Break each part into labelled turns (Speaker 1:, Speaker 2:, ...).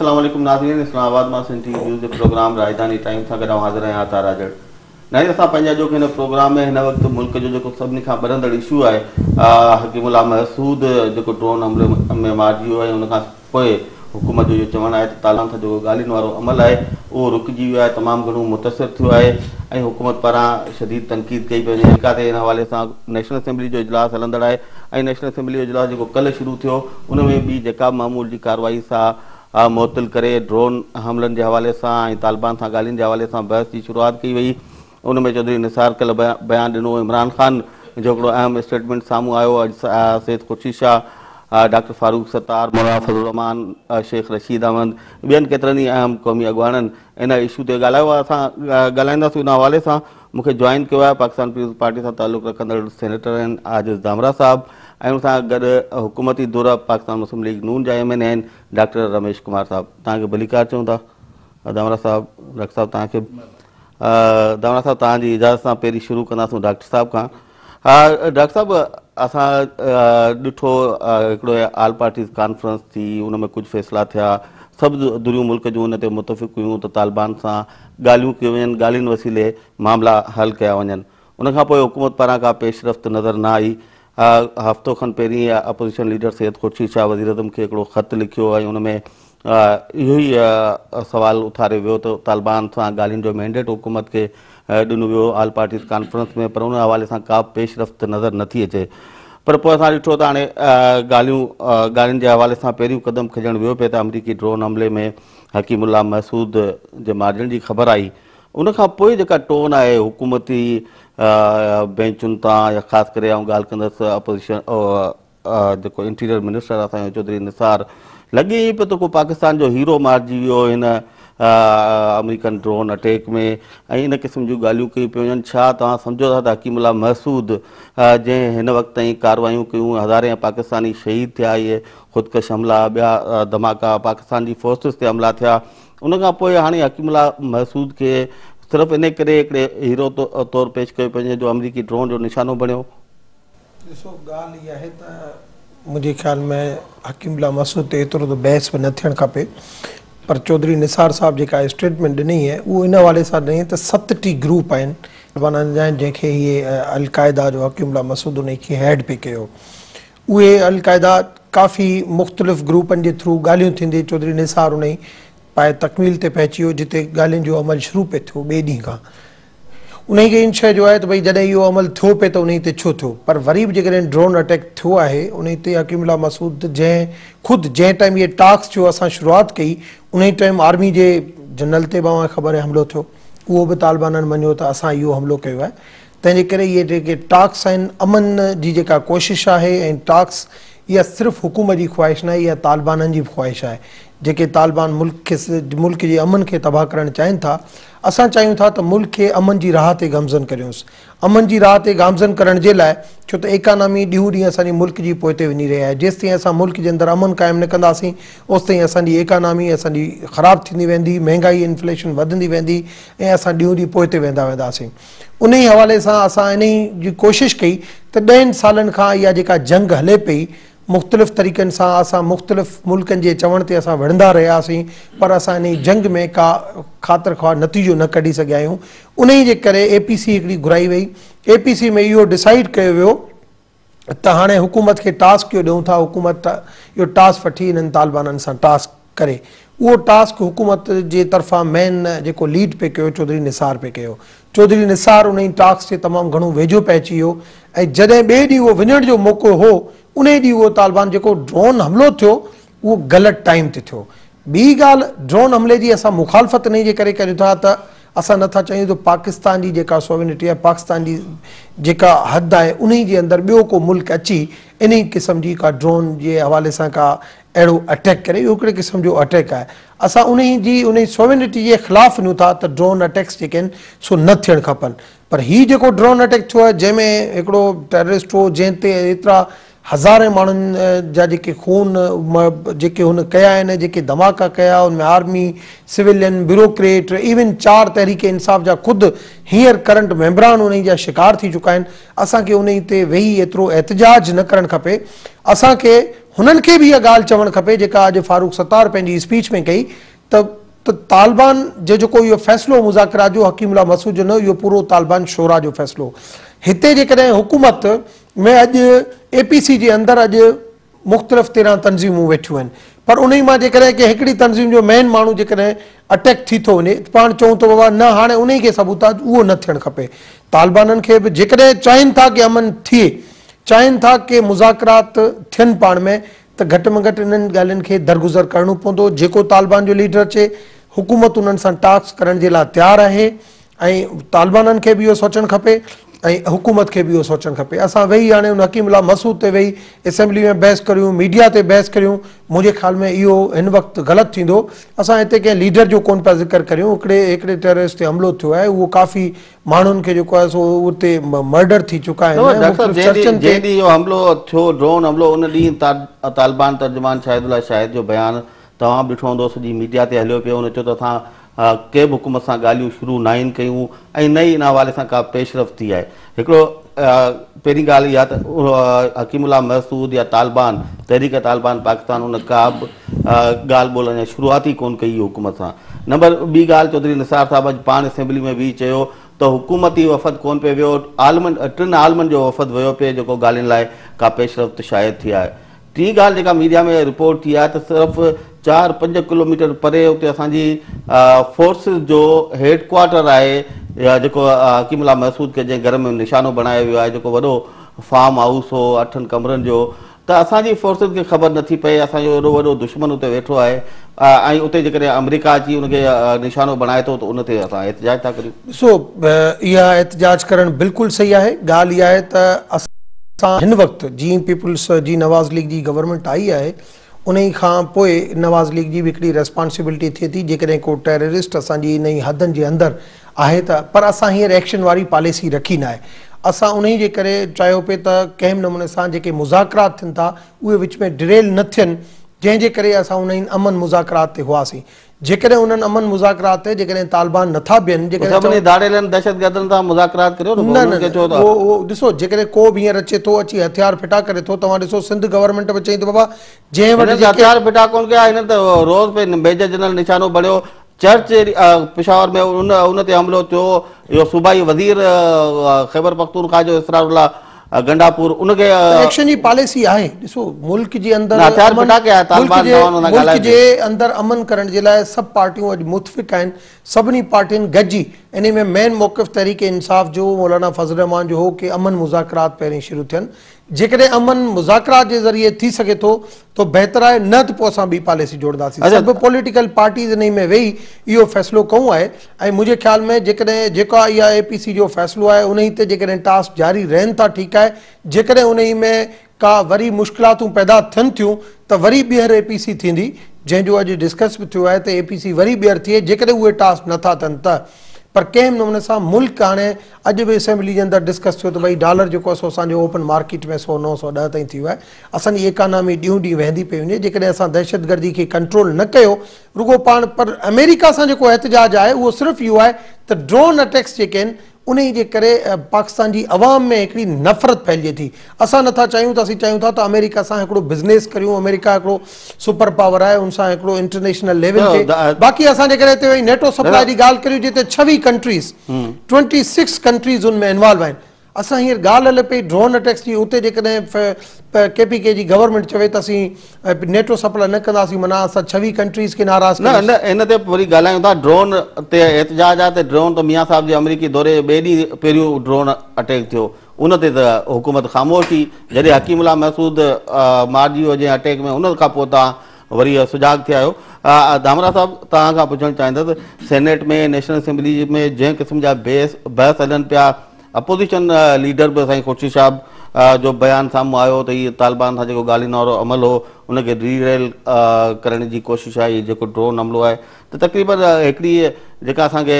Speaker 1: السلام इस्लामाबाद मां اسلام آباد میں प्रोग्राम राजधानी टाइम्स सां गॾु हाज़िर आहियां त राजड़ न असां पंहिंजो जेको हिन प्रोग्राम में हिन वक़्तु मुल्क जो जेको सभिनी खां ॿधंदड़ इशू आहे हकीम अला महसूद जेको ड्रोन में मारिजी वियो आहे مار جیو पोइ हुकूमत जो इहो चवणु आहे त ہے सां जेको ॻाल्हियुनि वारो अमल आहे उहो وہ वियो आहे तमामु घणो मुतसिर थियो आहे ऐं हुकूमत पारां शदी तनक़ीद कई पई वञे जेका त हिन हवाले सां नेशनल असेंबली जो इजलास हलंदड़ आहे ऐं नेशनल असेंबली जो इजलास जेको कल्ह शुरू थियो उन में बि जेका मामूल जी सां मुअतिल करे ड्रोन हमलनि जे हवाले सां ऐं तालिबान सां ॻाल्हियुनि जे हवाले सां बहस जी शुरुआत कई वई उन में चौधरी निसार कल बयानु ॾिनो इमरान ख़ान जो हिकिड़ो अहम स्टेटमेंट साम्हूं आयो अॼु ख़ुर्शी शाह डॉक्टर फारूक सतार रहमान शेख रशीद अहमद ॿियनि केतिरनि ई अहम क़ौमी अॻवाननि इन इशू ते ॻाल्हायो आहे असां ॻाल्हाईंदासीं उन हवाले सां मूंखे जॉइन कयो आहे पाकिस्तान पीपल्स पार्टी सां तालुक रखंदड़ सेनेटर आहिनि आजिस दामरा साहिबु ऐं हुन सां गॾु हुकूमती दौर पाकिस्तान मुस्लिम लीग नून जा M N N doctor Ramesh Kumar साहिबु तव्हांखे भलीकार कार चऊं था दामरा साहिबु डॉक्टर साहिबु तव्हांखे दामरा साहिबु तव्हांजी इजाज़त सां पहिरीं शुरू कंदासूं डॉक्टर साहिबु खां हा डॉक्टर साहिबु असां ॾिठो हिकिड़ो आल पार्टीस कॉन्फ्रेंस थी उन में कुझु फ़ैसिला थिया सभु दुरियूं मुल्क जूं हुन ते मुतफ़िक़ु हुयूं त तालिबान सां ॻाल्हियूं कयूं वञनि ॻाल्हियुनि वसीले मामला हल कया वञनि उनखां पोइ हुकूमत पारां का पेशरफ़्त नज़र न आई हफ़्तो खनि पहिरीं अपोज़िशन लीडर सैद ख़ुर्शी शाह वज़ीर अज़म खे हिकिड़ो ख़तु लिखियो ऐं उन में इहो ई सुवालु उथारे वियो त तालिबान सां ॻाल्हियुनि जो मैंडेट हुकूमत खे ॾिनो वियो आल पार्टीस कॉन्फ्रेंस में पर उन हवाले सां का पेशरफ़्त नज़र नथी अचे पर पोइ असां ॾिठो त हाणे ॻाल्हियूं ॻाल्हियुनि जे हवाले सां पहिरियूं क़दम खॼणु वियो पिए त अमरीकी ड्रोन हमले में हकीम उल्हा महसूद जे मारण जी ख़बर आई उनखां पोइ जेका टोन आहे हुकूमती बैंचुनि तां या ख़ासि करे ऐं ॻाल्हि कंदुसि अपोज़िशन जेको इंटीरियर मिनिस्टर आहे असांजो चौधरी निसार लॻे ई पियो त को पाकिस्तान जो हीरो मारिजी वियो हिन अमेरिकन ड्रोन अटैक में ऐं इन क़िस्म जूं ॻाल्हियूं कयूं पियूं वञनि छा तव्हां सम्झो था त हकीम महसूद जंहिं हिन वक़्त ताईं कारवायूं कयूं हज़ारे पाकिस्तानी शहीद थिया इहे ख़ुदकश हमला ॿिया धमाका पाकिस्तान जी फोर्सिस ते हमला थिया उनखां पोइ हाणे हकीम महसूद खे सिर्फ़ु इन करे हिकिड़े हीरो तौरु पेश कयो जो अमरीकी ड्रोन जो निशानो बणियो
Speaker 2: ॾिसो ॻाल्हि इहा आहे त मुंहिंजे ख़्याल में हकीमला मसूद ते एतिरो त बहस न थियणु पर चौधरी निसार साहब जेका स्टेटमेंट ॾिनई है उहो इन हवाले सां ॾिनई त सतटी ग्रुप आहिनि जंहिंखे इहे अलक़ायदा जो अक्यम्ला मसूद उन खे हैड पई कयो उहे अलक़ायदा काफ़ी मुख़्तलिफ़ ग्रुपनि जे थ्रू ॻाल्हियूं थींदी चौधरी निसार उन पाए तकमील ते पइजी वियो जिते ॻाल्हियुनि जो अमल शुरू पियो थियो ॿिए ॾींहं खां उन ई इन शइ जो आहे त भई जॾहिं इहो अमल थियो पिए त उन ते छो थियो पर वरी बि जेकॾहिं ड्रोन अटैक थियो आहे उन ते अकीम्ला मसूद जंहिं ख़ुदि जंहिं टाइम इहे टास्क जो असां शुरूआति कई उन टाइम आर्मी के जनरल ते बावा ख़बर है हमलो थो बि तालिबाननि मञियो त असां इहो हमिलो कयो आहे तंहिंजे करे इहे जेके टाक्स अमन की जी कोशिश है टाक्स इहा सिर्फ हुकूमत की ख़्वाहिश ना आहे इहा की ख़्वाहिश है जेके तालिबान मुल्क खे मुल्क़ जे अमन खे तबाह करणु चाहिनि था असां चाहियूं था त मुल्क खे अमन जी राह ते गामज़न करियूंसि अमन जी राह ते गामज़न करण जे लाइ छो त इकानॉमी ॾींहों ॾींहुं असांजे मुल्क़ जी पोइ ते वञी रहिया आहे जेसिताईं असां मुल्क जे अंदरि अमन क़ाइमु न कंदासीं ओसिताईं असांजी इकानॉमी असांजी ख़राबु थींदी वेंदी महांगाई इन्फ्लेशन वधंदी वेंदी ऐं असां ॾींहों ॾींहुं पोइ ते वेंदा वेंदासीं उन ई हवाले सां असां इन ई जी कोशिशि कई त ॾहनि सालनि खां इहा जेका जंग हले पई मुख़्तलिफ़ तरीक़नि सां असां मुख़्तलिफ़ मुल्कनि जे चवण ते असां विढ़ंदा रहियासीं पर असां इन जंग में का ख़ातिर नतीजो न कढी सघिया आहियूं उन ई जे करे ए पी सी हिकिड़ी घुराई वई ए पी सी में इहो डिसाइड कयो वियो त हाणे हुकूमत खे टास्क इहो ॾियूं था हुकूमत इहो टास्क वठी इन्हनि तालिबाननि सां टास्क करे उहो टास्क हुकूमत जे तरफ़ां मेन जेको लीड पियो कयो चौधरी निसार पे कयो चौधरी निसार उन टास्क ते तमामु घणो वेझो पइजी वियो ऐं जॾहिं ॿिए ॾींहुं उहो वञण जो मौक़ो हो उन ॾींहुं उहो तालिबान जेको ड्रोन हमिलो थियो उहो ग़लति टाइम ते थियो ॿी ॻाल्हि ड्रोन हमिले जी असां मुखालफ़त इन जे करे कयूं था त असां नथा चाहियूं त पाकिस्तान जी जेका सोविनिटी आहे पाकिस्तान जी जेका हद आहे उन जे अंदरि ॿियो को मुल्क़ अची इन ई क़िस्म जी का ड्रोन जे हवाले सां का अहिड़ो अटैक करे इहो हिकिड़े क़िस्म जो अटैक आहे असां उन जी उन ई स्वामिनटी जे ख़िलाफ़ु वञूं था त ड्रोन अटैक्स जेके आहिनि सो न थियणु खपनि पर हीउ जेको ड्रोन अटैक थियो आहे जंहिंमें हिकिड़ो टेररिस्ट हो जंहिं ते एतिरा हज़ारे माण्हुनि जा जेके ख़ून जेके हुन कया आहिनि जेके धमाका कया उनमें आर्मी सिविलियन ब्यूरोक्रेट इवन चार तहरीक इंसाफ़ जा ख़ुदि हींअर करंट महिमरान उन जा शिकार थी चुका आहिनि असांखे उन ते वेही एतिरो एतिजाज न करणु खपे असांखे हुननि खे बि इहा ॻाल्हि चवणु खपे जेका अॼु फारूक सतार पंहिंजी स्पीच में कई त तालिबान जो जेको इहो फ़ैसिलो मुज़ाकरात जो हकीमला मसूद जो न इहो पूरो तालिबान शोरा जो फ़ैसिलो हिते जेकॾहिं हुकूमत में अॼु सी जे अंदरि अॼु मुख़्तलिफ़ तरह तनज़ीमूं वेठियूं आहिनि पर उन ई मां जेकॾहिं की हिकिड़ी तनज़ीम जो मेन माण्हू जेकॾहिं अटैक थी थो वञे पाण चऊं थो बाबा न हाणे उन ई सबूता उहो न थियणु खपे तालिबाननि खे बि जेकॾहिं चाहिनि था की अमन थिए चाहिनि था के मुज़ाकरात थियनि पाण में त घटि में घटि इन्हनि ॻाल्हियुनि खे दरगुज़र करिणो पवंदो जेको तालिबान जो लीडर अचे हुकूमत उन्हनि सां टास्क करण जे लाइ तयारु आहे ऐं तालिबाननि खे बि इहो सोचणु खपे ऐं हुकूमत खे बि इहो सोचणु खपे असां वेही हाणे हक़ीम अला मसूद ते वेही असेंबली में बहस करियूं मीडिया ते बहस करियूं मुंहिंजे ख़्याल में इहो हिन वक़्तु ग़लति थींदो असां हिते कंहिं लीडर जो कोन पिया ज़िक्र करियूं हिकिड़े हिकिड़े टेररिस्ट ते हमिलो थियो आहे उहो काफ़ी माण्हुनि खे जेको आहे सो उते मर्डर थी चुका आहिनि
Speaker 1: तालिबान तर्जुमान शाहिद जो बयानु तव्हां ॾिठो हूंदो सॼी मीडिया ते हलियो पियो हुन चयो त कंहिं बि हुकूमत सां ॻाल्हियूं शुरू न आहिनि कयूं ऐं न ई हवाले सां का पेशरफ थी आहे हिकिड़ो पहिरीं ॻाल्हि इहा त हकीमुला महसूद या तालिबान तहरीक तालिबान पाकिस्तान उन का बि ॻाल्हि ॿोलण या शुरूआती कई हुकूमत सां नंबर ॿी ॻाल्हि चौधरी निसार साहबु अॼु पाण असेंबली में बि चयो त हुकूमती वफ़द कोन्ह पियो वियो आलमन टिनि आलमनि जो वफ़द वियो पिए जेको ॻाल्हियुनि लाइ का पेशरफ़्त शायदि थी आहे टी ॻाल्हि जेका मीडिया में रिपोर्ट थी आहे त चार पंज किलोमीटर परे उते असांजी फोर्सिस जो हेडक्वाटर आहे या जेको हकीमला महसूद खे जंहिं घर में निशानो बणायो वियो आहे जेको वॾो फार्म हाउस हो अठनि कमरनि जो त असांजी फोर्सिस खे ख़बर नथी पए असांजो एॾो वॾो दुश्मन उते वेठो आहे ऐं उते जेकॾहिं अमरीका अची उनखे निशानो बणाए थो त उन ते असां एतिजाज था करियूं
Speaker 2: ॾिसो इहा एतिजाज करणु बिल्कुलु सही आहे ॻाल्हि इहा आहे त असां हिन वक़्तु जीअं पीपुल्स जी नवाज़ लीग जी गवर्नमेंट आई आहे उन खां पोइ नवाज़ लीग जी बि हिकिड़ी रेस्पॉन्सिबिलिटी थिए थी जेकॾहिं को टेररिस्ट असांजी इन ई हदनि जे अंदरि आहे त पर असां हींअर एक्शन वारी पॉलिसी रखी न आहे असां उन जे करे चयो पिए त कंहिं बि नमूने सां जेके मुज़ाकरात थियनि था उहे विच में डिरेल न थियनि जंहिंजे करे असां उन अमन मुज़ाकरात ते हुआसीं जेकॾहिं अमन
Speaker 1: मुज़ाकरात ते जेकॾहिं तालिबान
Speaker 2: नथा बीहनि दहशतगर्दनि जेकॾहिं को बि हींअर अचे थो अची हथियार फिटा करे थो तव्हां ॾिसो सिंध गवर्नमेंट बि चई थो बाबा
Speaker 1: जंहिं वटि हथियार फिटा कोन कया हिन त रोज़ मेजर जनरल निशानो बणियो चर्च पिशावर में उन ते हमिलो थियो इहो सूबाई वज़ीर ख़ैबर जो इसरार गंडापुर उनखे एक्शन
Speaker 2: जी पॉलिसी आहे ॾिसो मुल्क जे अंदरि हथियार फिटाके आहे तालिबान जवान मुल्क जे अंदरि अमन करण जे लाइ सभु पार्टियूं अॼु मुतफ़िक़ आहिनि सभिनी पार्टियुनि गॾिजी इन में मेन मौकफ तरीके इंसाफ़ जो मौलाना फज़ल रहमान जो हो की अमन मुज़ाकरात पहिरीं शुरू थियनि जेकॾहिं अमन मुज़ाकरात जे ज़रिए थी सघे थो त बहितरु आहे न त पोइ असां ॿी पॉलिसी जोड़ंदासीं पॉलिटिकल पार्टीज़ हिन में वेही इहो फ़ैसिलो कयूं आहे ऐं मुंहिंजे ख़्याल में जेकॾहिं जेका इहा एपीसी जो फ़ैसिलो आहे उन ते जेकॾहिं टास्क जारी रहनि था ठीकु आहे जेकॾहिं उन में का वरी मुश्किलातूं पैदा थियनि थियूं त वरी ॿीहर एपीसी थींदी जंहिंजो अॼु डिस्कस बि थियो आहे त एपीसी वरी ॿीहर थिए जेकॾहिं उहे टास्क नथा थियनि त पर कंहिं नमूने सां मुल्क हाणे अॼु बि असेंबली जे अंदरि डिस्कस थियो त भई डॉलर जेको आहे सो असांजो ओपन मार्केट में सौ नौ सौ ॾह ताईं थियो आहे असांजी इकोनॉमी ॾींहों ॾींहुं वेंदी पई वञे जेकॾहिं असां दहशतगर्दी खे कंट्रोल न कयो रुगो पाण पर अमेरिका सां जेको एतिजाज आहे उहो सिर्फ़ु इहो आहे त ड्रोन अटैक्स जेके आहिनि उन जे करे पाकिस्तान जी अवाम में हिकिड़ी नफ़रत फैलिजे थी असां नथा चाहियूं त असीं चाहियूं था त अमेरिका सां हिकिड़ो बिज़नेस करियूं अमेरिका हिकिड़ो सुपर पावर आहे उन सां हिकिड़ो इंटरनेशनल लेवल ते बाक़ी असांजे करे हिते वरी नेटो सप्लाई जी ॻाल्हि करियूं जिते छवीह कंट्रीज़ ट्वेंटी सिक्स कंट्रीज़ उनमें इन्वॉल्व आहिनि असां हींअर ॻाल्हि हले पई ड्रोन अटैक्स जी हुते जेकॾहिं के पी के जी गवर्नमेंट चवे त असीं नेट्रो सप्लाई न कंदासीं माना असां छवीह कंट्रीज़ खे नाराज़ न न
Speaker 1: हिन ते वरी ॻाल्हायूं था ड्रोन ते एतिजाज आहे त ड्रोन त मिया साहिब जे अमरीकी दौरे ॿिए ॾींहुं पहिरियों ड्रोन अटैक थियो उन ते त हुकूमत ख़ामोश थी जॾहिं हकीमला महसूद मारिजी वञे अटैक में खां पोइ तव्हां वरी सुजाॻ थिया आहियो दामरा साहिबु तव्हां खां पुछणु चाहींदुसि सेनेट में नेशनल असेंबली में जंहिं क़िस्म जा बेस बहस हलनि पिया अपोज़िशन लीडर बि खुर्शी साहब जो बयान साम्हूं आयो त इहा तालिबान सां जेको ॻाल्हियुनि वारो अमल हो उनखे रीरेल करण जी कोशिशि आहे इहा जेको ड्रोन हमिलो आहे त तक़रीबन हिकिड़ी जेका असांखे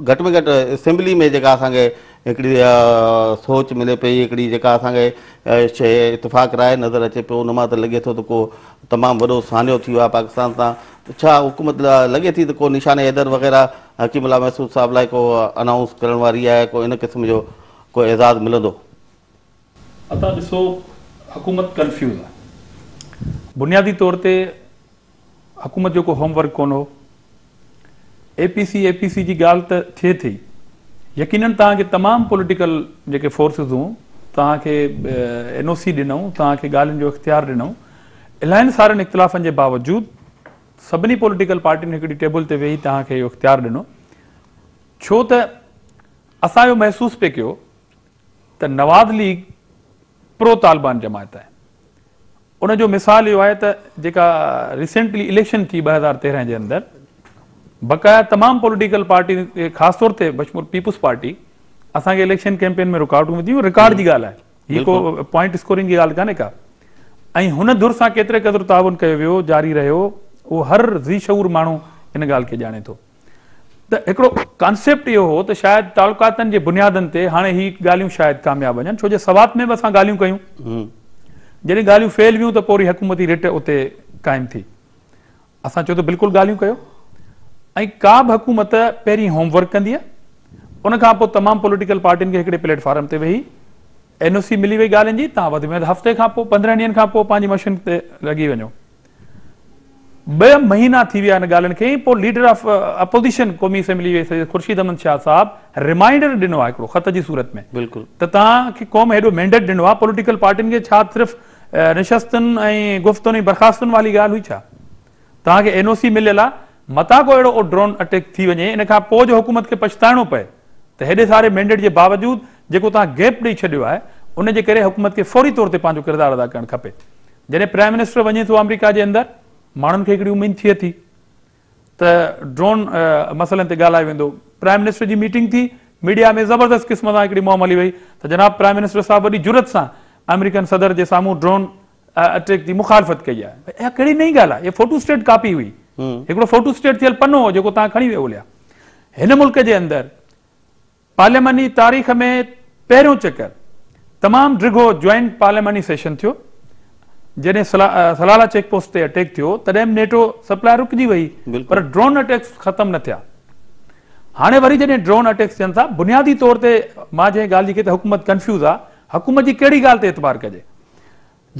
Speaker 1: घटि में घटि असेंबली में जेका असांखे हिकिड़ी सोच मिले पई हिकिड़ी जेका असांखे शइ इतफ़ाक़ राय नज़र अचे पियो उन मां त लॻे थो त को तमामु वॾो सानियो आहे पाकिस्तान सां छा हुकूमत लॻे थी त को निशान हैदर वग़ैरह हकीम अला महसूद साहिबु लाइ को अनाउंस करण वारी आहे को इन क़िस्म जो को एज़ाज़ मिलंदो
Speaker 3: असां ॾिसो हुकूमत कंफ्यूज़ आहे बुनियादी तौर ते हुकूमत जो को होमवर्क कोन हो A A P C P C जी ॻाल्हि त थिए थी यकीन तव्हांखे तमामु पोलिटिकल जेके फोर्सिस हुयूं तव्हांखे एन ओ सी ॾिनऊं तव्हांखे ॻाल्हियुनि जो इख़्तियार ॾिनऊं इलाही सारनि इख़्तिलाफ़नि जे बावजूदि सभी पॉलिटिकल पार्टी हिकिड़ी टेबल ते वेही तव्हांखे इहो इख़्तियार ॾिनो छो त असां इहो महसूसु पिए कयो त नवाज़ लीग प्रो तालिबान जमायत आहे जो मिसाल इहो आहे त जेका रीसेंटली इलेक्शन थी ॿ हज़ार तेरहं जे अंदरि बक़ाया तमामु पॉलिटिकल पार्टी खे ख़ासि तौर ते बशमूर पीपुल्स पार्टी असांखे इलेक्शन कैंपेन में रिकॉडूं रिकॉड जी ॻाल्हि आहे का ऐं हुन धुर सां केतिरे क़दुरु तावन कयो वियो जारी रहियो उहो हर ज़ीशर माण्हू हिन ॻाल्हि खे ॼाणे थो त हिकिड़ो कॉन्सेप्ट इहो हो त शायदि तालुकातुनि जे बुनियादनि ते हाणे हीअ ॻाल्हियूं शायदि कामयाबु वञनि छो जो सवात में बि असां ॻाल्हियूं कयूं जॾहिं ॻाल्हियूं फेल वियूं त पोइ हुकूमती रिट उते क़ाइमु थी असां चओ त बिल्कुलु ॻाल्हियूं कयो ऐं का बि हुकूमत पहिरीं होमवर्क कंदी उनखां पोइ तमामु पॉलिटिकल पार्टीयुनि खे हिकिड़े प्लेटफॉर्म ते वेही एन ओ सी मिली वई ॻाल्हियुनि जी तव्हां वधि में वधि हफ़्ते खां पोइ पंद्रहं खां पोइ पंहिंजी मशीन ते लॻी वञो ॿ महीना थी विया हिन ॻाल्हियुनि खे पोइ leader of opposition Khurshid Ahmed Shah साहिबु रिमाइंडर में बिल्कुलु त तव्हांखे छा सिर्फ़ निशस्तनि ऐं गुफ़्तुनि वाली ॻाल्हि हुई छा तव्हांखे एन ओ सी मिलियल आहे मता को अहिड़ो ड्रोन अटैक थी वञे इन खां पोइ जो हुकूमत खे पछताइणो पए त हेॾे सारे मेंडेट जे बावजूदि जेको तव्हां गैप ॾेई छॾियो आहे उनजे करे हुकूमत खे फौरी तौर ते पंहिंजो किरदारु अदा करणु खपे जॾहिं प्राइम मिनिस्टर वञे थो अमेरिका जे अंदरि माण्हुनि खे हिकिड़ी उमेद थिए थी त ड्रोन मसइलनि ते ॻाल्हायो वेंदो प्राइम मिनिस्टर जी मीटिंग थी मीडिया में ज़बरदस्त क़िस्म सां हिकिड़ी मोह हली वई त जनाब प्राइम मिनिस्टर साहिबु वॾी जुरत सां अमेरिकन सदर जे साम्हूं ड्रोन अटैक जी मुखालफ़त कई आहे इहा कहिड़ी नई ॻाल्हि आहे इहा फोटो स्टेट कापी हुई हिकिड़ो फोटो स्टेट थियल पनो हो जेको तव्हां खणी वियो हलिया हिन मुल्क़ जे अंदरि पार्लियामानी तारीख़ में पहिरियों चकर तमामु रिघो जॉइंट पार्लियामानी सेशन थियो जॾहिं सलाला चेक पोस्ट ते अटैक थियो तॾहिं पर ड्रोन अटैक्स ख़तमु न थिया हाणे वरी जॾहिं ड्रोन अटैक्स थियनि था बुनियादी तौर ते मां जंहिं ॻाल्हि जी आहे हुकूमत जी कहिड़ी ॻाल्हि ते इतबार कजे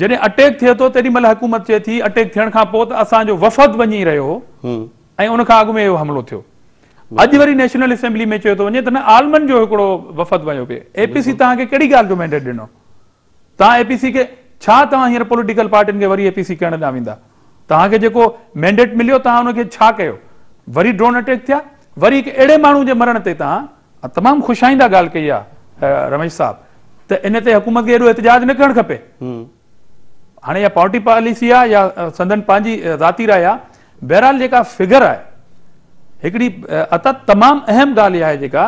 Speaker 3: जॾहिं अटैक थिए थो तेॾी महिल हुकूमत चए थी अटैक थियण खां पोइ त असांजो वफ़द वञी रहियो ऐं उनखां अॻु में इहो हमिलो थियो अॼु वरी नेशनल असेंबली में चयो थो वञे त न आलमन जो हिकिड़ो वफ़द वञो पिए सी तव्हांखे छा तव्हां हींअर पोलिटिकल पार्टियुनि खे वरी ए पीसी करण ॾांहुं वेंदा तव्हांखे जेको मैंडेट मिलियो तव्हां हुनखे छा कयो वरी ड्रोन अटैक थिया वरी हिकु अहिड़े माण्हू जे मरण ते तव्हां तमामु ख़ुशाईंदा ॻाल्हि कई आहे रमेश साहब त इन ते हुकूमत खे एॾो एतिजाज न करणु खपे हाणे इहा पॉटी पॉलिसी आहे या संदन पंहिंजी ज़ाती राय आहे बहरहाल जेका फिगर आहे हिकिड़ी अत तमामु अहम ॻाल्हि इहा आहे जेका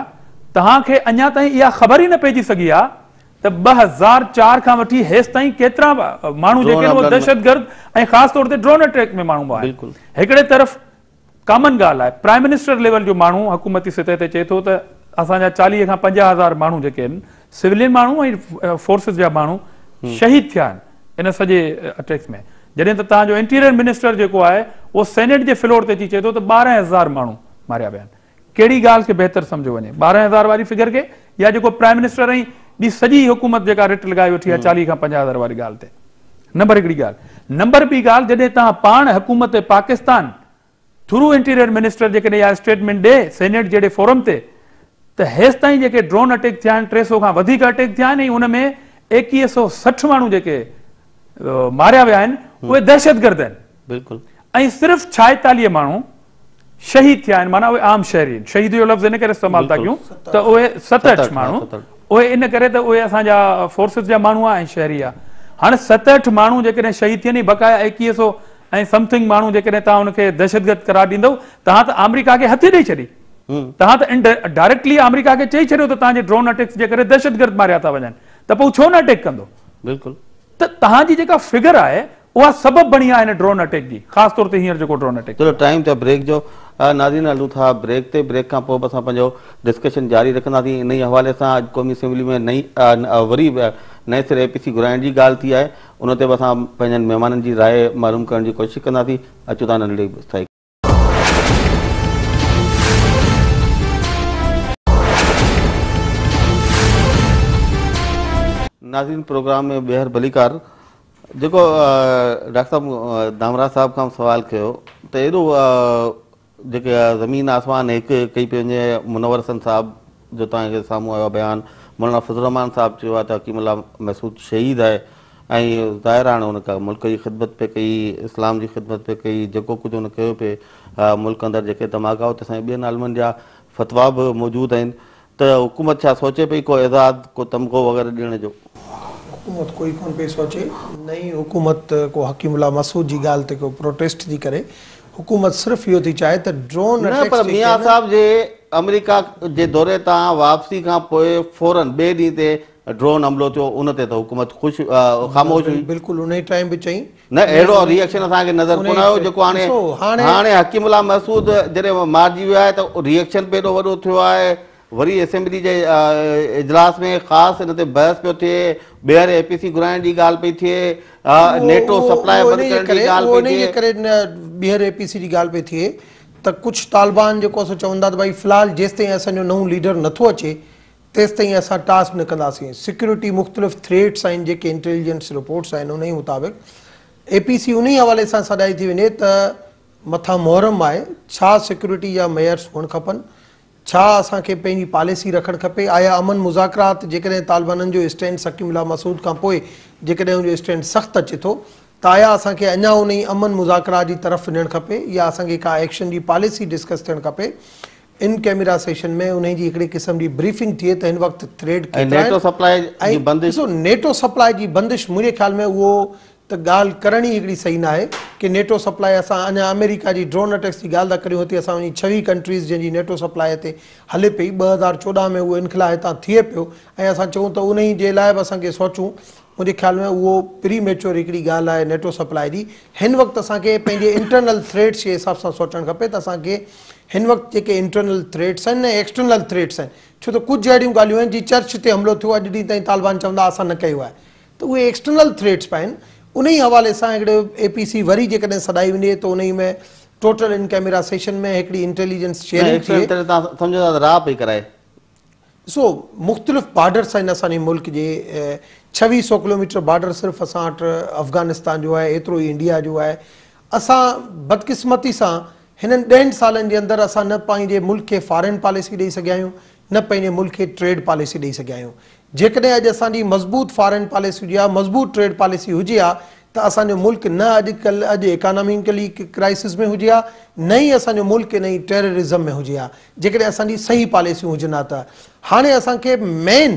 Speaker 3: तव्हांखे अञा ताईं इहा ख़बर ई न पइजी सघी आहे त ॿ हज़ार चार खां वठी हेसि ताईं केतिरा माण्हू जेके दहशतगर्द ऐं हिकिड़े तरफ़ कॉमन ॻाल्हि आहे प्राइम मिनिस्टर लेवल जो माण्हू हुकूमती सतह ते चए थो त असांजा चालीह खां पंजाह हज़ार माण्हू जेके आहिनि सिविलियन माण्हू ऐं फोर्सिस जा माण्हू शहीद थिया आहिनि इन सॼे अटैक्स में जॾहिं त तव्हांजो इंटीरियर मिनिस्टर जेको आहे उहो सेनेट जे फ्लोर ते थी चए थो त ॿारहें हज़ार माण्हू मारिया विया आहिनि कहिड़ी ॻाल्हि खे बहितर सम्झो वञे ॿारहें हज़ार वारी फिगर खे या जेको प्राइम मिनिस्टर ऐं ॿी सॼी हुकूमत जेका रेट लॻाए वेठी आहे चालीह खां पंजाहु हज़ार वारी ॻाल्हि ते नंबर हिकिड़ी ॿी ॻाल्हि जॾहिं तव्हां पाण हुकूमत पाकिस्तान थ्रू इंटीरियर मिनिस्टर जेकॾहिं स्टेटमेंट ॾे सेनेट जहिड़े फोरम ते त हेसि ताईं जेके ड्रोन अटैक थिया आहिनि टे सौ खां वधीक अटैक थिया आहिनि ऐं एकवीह सौ सठ माण्हू जेके मारिया विया आहिनि उहे दहशतगर्द आहिनि बिल्कुलु ऐं सिर्फ़ु छाएतालीह माण्हू शहीद थिया आहिनि माना उहे आम शहरी आहिनि शहीद जो लफ़्ज़ करे इस्तेमालु था कयूं त सत माण्हू उहे इन करे त उहे असांजा फोर्सिस जा माण्हू आहे ऐं शहरी आहे हाणे सतहठ माण्हू जेकॾहिं शहीद थियनि बकाया एकवीह सौ ऐं समथिंग माण्हू जेकॾहिं तव्हां हुनखे दहशतगर्द करार ॾींदव तव्हां त अमरीका खे हथ ॾेई छॾी तव्हां त इन डायरेक्टली अमरीका खे चई छॾियो त तव्हांजे ड्रोन अटैक जे करे दहशतगर्द मारिया था वञनि त पोइ छो न अटैक कंदो बिल्कुलु त तव्हांजी जेका फिगर आहे उहा सबबु बणी आहे हिन ड्रोन अटैक जी ख़ासि तौर ते हींअर जेको ड्रोन अटैक टाइम ब्रेक जो नाज़ीन हलूं था
Speaker 1: ब्रेक ते ब्रेक खां पोइ बि असां पंहिंजो डिस्कशन जारी रखंदासीं इन ई हवाले सां अॼु क़ौमी असेंबली में नई वरी नए सिरे पी सी घुराइण जी ॻाल्हि थी आहे उन ते बि असां पंहिंजनि महिमाननि जी राय मालूम करण जी कोशिशि कंदासीं अचो त नंढे नाज़ीन प्रोग्राम में ॿीहर भलीकार जेको डॉक्टर साहिबु दामराज साहिब खां सुवालु कयो त एॾो जेके ज़मीन आसमान हिकु कई पई वञे मुनवर हसन साहिब जो तव्हांखे साम्हूं आयो आहे बयानु मुलाना फुज़रहमान साहिबु चयो आहे त हकीम अला महसूद शहीद आहे ऐं ज़ाहिर हाणे हुन का मुल्क जी ख़िदमत पिए कई इस्लाम जी ख़िदमत पिए कई जेको कुझु हुन कयो पिए मुल्क अंदरि जेके धमाका उते असांजे ॿियनि आलमनि जा फ़तवा बि मौजूदु आहिनि त हुकूमत छा सोचे पई को एज़ाद को तमगो वग़ैरह ॾियण जो
Speaker 2: हुकूमत हुकूमत कोई कोन पई सोचे नई को को हकीम अला मसूद जी ॻाल्हि ते प्रोटेस्ट थी करे हुकूमत सिर्फ़ु इहो थी चाहे साहिब
Speaker 1: जे अमेरिका जे दौरे तां वापसी खां पोइ फोरन ॿिए ॾींहं ते ड्रोन हमिलो थियो उन ते ख़ामोश हुई बिल्कुलु चई न अहिड़ो कोन आयो जेको हाणे मसूद जॾहिं मारिजी वियो आहे त रिएक्शन बि हेॾो वॾो थियो आहे वरी असेंबली जे इजलास में बहस पियो थिए पई थिए ॻाल्हि
Speaker 2: पई थिए त कुझु तालिबान जेको असां चवंदा त भई फ़िलहालु जेसिताईं असांजो नओं लीडर नथो अचे तेसिताईं असां टास्क न कंदासीं सिक्योरिटी मुख़्तलिफ़ थ्रेट्स आहिनि जेके इंटेलिजेंस रिपोर्ट्स आहिनि उन ई मुताबिक़ सी उन ई हवाले सां सॾाई थी वञे त मथां मुहर्रम आहे छा सिक्योरिटी जा मेयर्स हुअणु खपनि छा असांखे पंहिंजी पॉलिसी रखणु खपे आया अमन मुज़ाकरात जेकॾहिं तालिबाननि जो स्टैंड सकी मिला मसूद खां पोइ जेकॾहिं हुनजो स्टैंड सख़्तु अचे थो त आया असांखे अञा ई अमन मुज़ाकरात जी तरफ़ ॾियणु खपे या असांखे का एक्शन जी पॉलिसी डिस्कस थियणु खपे इन कैमरा सेशन में उन जी हिकिड़े क़िस्म जी ब्रीफिंग थिए त हिन वक़्तु थ्रेड ऐं ॾिसो नेटो सप्लाई जी बंदिश मुंहिंजे ख़्याल में उहो त ॻाल्हि करणी हिकिड़ी सही न आहे की नेटो सप्लाई असां अञा अमेरिका जी ड्रोन अटैक्स जी ॻाल्हि था करियूं हुते असां वञी छवीह कंट्रीज़ जंहिंजी नेटो सप्लाई हिते हले पई ॿ हज़ार चोॾहं में उहो इनखिला हितां थिए पियो ऐं असां चऊं त उन ई जे लाइ बि असांखे सोचूं मुंहिंजे ख़्याल में उहो प्री मेच्योर हिकिड़ी ॻाल्हि आहे नेटो सप्लाई जी हिन वक़्तु असांखे पंहिंजे इंटरनल थ्रेड्स जे हिसाब सां सोचणु खपे त असांखे हिन वक़्तु जेके इंटरनल थ्रेड्स आहिनि ऐं एक्सटर्नल थ्रेड्स आहिनि छो त कुझु अहिड़ियूं ॻाल्हियूं आहिनि जीअं चर्च ते हमिलो थियो अॼु ॾींहं ताईं तालिबान चवंदा असां न कयो आहे त उहे एक्सटर्नल थ्रेड्स पिया आहिनि उन ई हवाले सां हिकिड़ो सी वरी जेकॾहिं सदाई वञे त उन में total in camera session meanders
Speaker 1: आहिनि
Speaker 2: असांजे मुल्क जे छवीह सौ किलोमीटर बॉडर्स असां वटि अफगानिस्तान जो आहे एतिरो ई इंडिया जो आहे असां बदकिस्मती सां हिननि ॾहनि सालनि जे अंदरि असां न पंहिंजे मुल्क़ खे फॉरेन पॉलिसी ॾेई सघिया आहियूं न पंहिंजे मुल्क खे ट्रेड पॉलिसी ॾेई सघिया आहियूं जेकॾहिं अॼु असांजी मज़बूत फॉरेन पॉलिसी हुजे आहे मज़बूत ट्रेड पॉलिसी हुजे आहे त असांजो मुल्क न अॼुकल्ह अॼु इकोनॉमिकली क्राइसिस में हुजे आहे न ई असांजो मुल्क न ई टेररिज़म में हुजे आहे जेकॾहिं असांजी सही पॉलिसियूं हुजनि हा त हाणे असांखे मेन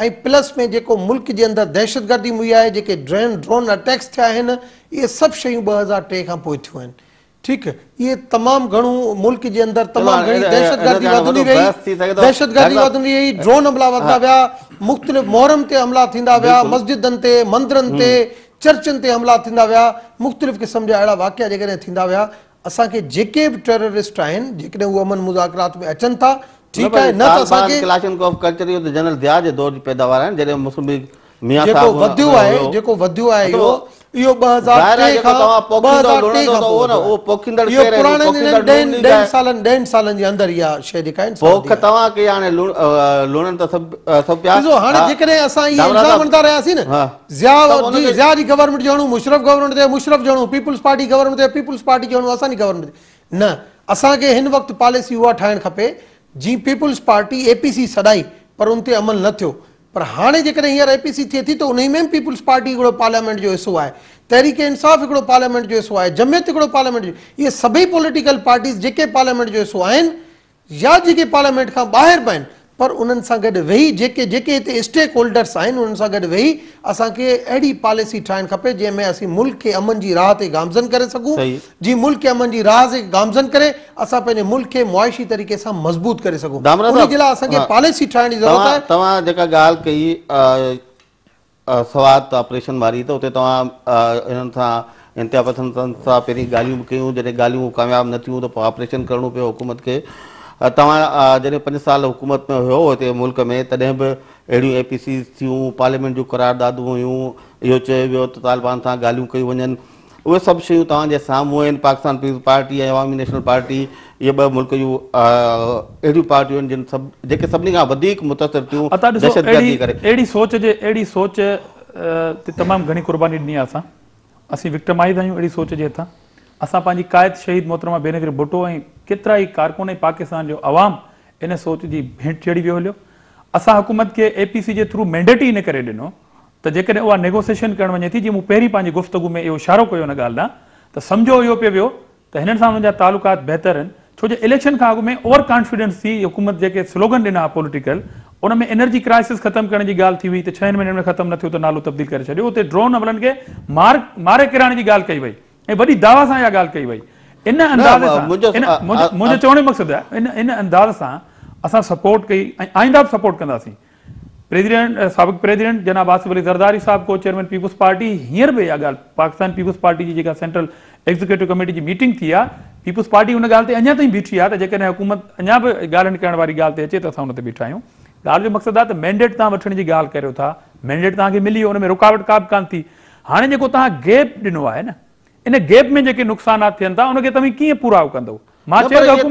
Speaker 2: ऐं प्लस में जेको मुल्क जे अंदरि दहशतगर्दी आहे जेके ड्रेन ड्रोन अटैक्स थिया आहिनि इहे सभु शयूं ॿ हज़ार टे खां पोइ थियूं आहिनि ठीकु इहे तमामु घणो मुल्क जे अंदरि वधंदी वई ड्रोन हमला वधंदा विया मुख़्तलिफ़ मोहरम ते हमला थींदा विया मस्जिदनि ते मंदरनि ते चर्चनि ते हमला थींदा विया मुख़्तलिफ़ क़िस्म जा अहिड़ा वाकिया जेकॾहिं थींदा विया असांखे जेके बि टैररिस्ट आहिनि जेकॾहिं उहे अमन मुज़ाकरात में अचनि था न असांखे हिन वक़्तु पॉलिसी उहा ठाहिण खपे जी पीपुल्स पार्टी एपीसी सदाई पर उन अमल न थियो पर हाणे जेकॾहिं हींअर एपीसी थिए थी त उन में पीपुल्स पार्टी हिकिड़ो पार्लियामेंट जो हिसो आहे तहरीक़े इंसाफ़ हिकिड़ो पार्लियामेंट जो हिसो आहे जमियत हिकिड़ो पार्लियामेंट जो इहे सभई पॉलिटिकल पार्टीज़ जेके पार्लियामेंट जो हिसो आहिनि या जेके पार्लियामेंट खां ॿाहिरि बि आहिनि पर उन्हनि सां गॾु वेही जेके जेके हिते स्टेक होल्डर्स आहिनि उन्हनि सां गॾु वेही असांखे अहिड़ी पॉलिसी ठाहिणु खपे जंहिंमें असीं मुल्क़ खे अमन जी राह ते गामज़न करे सघूं जी मुल्क खे अमन जी राह ते गामज़न करे असां पंहिंजे मुल्क़ खे मुआशी तरीक़े सां मज़बूत करे सघूं असांखे पॉलिसी ठाहिण जी ज़रूरत आहे
Speaker 1: तव्हां जेका ॻाल्हि कई सवाद ऑपरेशन वारी त उते तव्हां हिननि सां सां इंतिहा पहिरीं ॻाल्हियूं कयूं जॾहिं ॻाल्हियूं कामयाबु न थियूं त पोइ ऑपरेशन करिणो पियो हुकूमत खे तव्हां जॾहिं पंज साल हुकूमत में हुयो हिते मुल्क में तॾहिं बि अहिड़ियूं सी थियूं पार्लियामेंट जूं करारदा हुयूं इहो चयो वियो त तालिबान सां ॻाल्हियूं कयूं वञनि उहे सभु शयूं तव्हांजे साम्हूं आहिनि पाकिस्तान पीपल्स पार्टी ऐं अवामी नेशनल पार्टी इहे ॿ मुल्क जूं अहिड़ियूं पार्टियूं आहिनि जिन सभु जेके सभिनी खां वधीक मुतासिर
Speaker 3: असां पंहिंजी क़ाइद शहीद मोहतरमा बेनगर भुटो ऐं केतिरा ई कारकुन ऐं पाकिस्तान जो अवाम इन सोच जी भेंट चढ़ी वियो हलियो असां हुकूमत खे सी जे थ्रू मैंडेट ई इन करे ॾिनो त जेकॾहिं उहा नेगोसिएशन करणु वञे थी जीअं मूं पहिरीं पंहिंजे गुफ़्तगु में इहो इशारो कयो इन ॻाल्हि ॾांहुं त सम्झो इहो पियो वियो त हिननि सां हुननि जा तालुकात बहितर आहिनि छो जो इलेक्शन खां अॻु में ओवर कॉन्फिडेंस थी हुकूमत जेके स्लोगन ॾिना पॉलिटिकल उन में एनर्जी क्राइसिस ख़तमु करण जी ॻाल्हि थी वई त छहनि महिननि में ख़तमु न थियो त नालो तब्दील करे छॾियो हुते ड्रोन हमलनि खे मार मारे किराइण जी ॻाल्हि कई वई ऐं वॾी दावा सां इहा ॻाल्हि कई वई इन अंदाज़ सां मुंहिंजो चवण जो मक़सदु आहे इन इन अंदाज़ सां असां सपोर्ट कई ऐं आईंदा बि सपोट कंदासीं प्रेसिडेंट साबिक़ प्रेसिडेंट जनाब आसिफ अली ज़रदारी साहिबु को चेयरमैन पीपल्स पार्टी हींअर बि इहा ॻाल्हि पाकिस्तान पीपुल्स पार्टी जी जेका सेंट्रल एग्ज़ीक्यूटिव कमेटी जी मीटिंग थी आहे पीपल्स पार्टी उन ॻाल्हि ते अञा ताईं बीठी आहे त जेकॾहिं हुकूमत अञा बि ॻाल्हियुनि करण वारी ॻाल्हि ते अचे त असां हुन ते बीठा आहियूं ॻाल्हि जो मक़सदु आहे त मैंडेट तव्हां वठण जी ॻाल्हि कयो था मैंडेट तव्हांखे मिली वियो हुन में रुकावट का बि कोन थी हाणे जेको तव्हां गैप ॾिनो आहे न इन गैप में जेके नुक़सान थियनि था उनखे तव्हां कीअं पूरा दोहिराईंदुसि